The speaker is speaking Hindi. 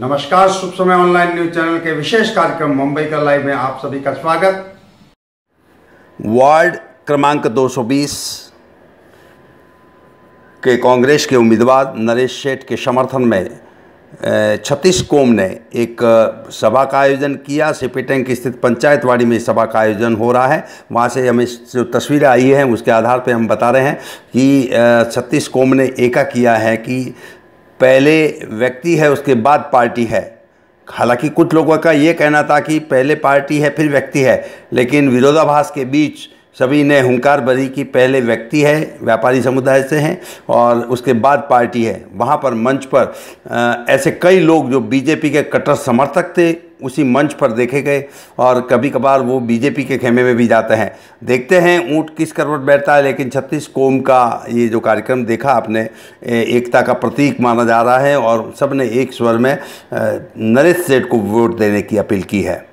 नमस्कार शुभ समय ऑनलाइन न्यूज चैनल के विशेष कार्यक्रम मुंबई का लाइव में आप सभी का स्वागत वार्ड क्रमांक 220 के कांग्रेस के उम्मीदवार नरेश सेठ के समर्थन में छत्तीस कोम ने एक सभा का आयोजन किया सिपेटेंग की स्थित पंचायतवाड़ी में सभा का आयोजन हो रहा है वहाँ से हमें जो तस्वीरें आई हैं उसके आधार पर हम बता रहे हैं कि छत्तीस कोम ने एका किया है कि पहले व्यक्ति है उसके बाद पार्टी है हालांकि कुछ लोगों का ये कहना था कि पहले पार्टी है फिर व्यक्ति है लेकिन विरोधाभास के बीच सभी ने हंकार भरी कि पहले व्यक्ति है व्यापारी समुदाय से हैं और उसके बाद पार्टी है वहाँ पर मंच पर आ, ऐसे कई लोग जो बीजेपी के कट्टर समर्थक थे उसी मंच पर देखे गए और कभी कभार वो बीजेपी के खेमे में भी जाते हैं देखते हैं ऊँट किस करवट बैठता है लेकिन छत्तीस कोम का ये जो कार्यक्रम देखा आपने एकता का प्रतीक माना जा रहा है और सब ने एक स्वर में नरेश सेठ को वोट देने की अपील की है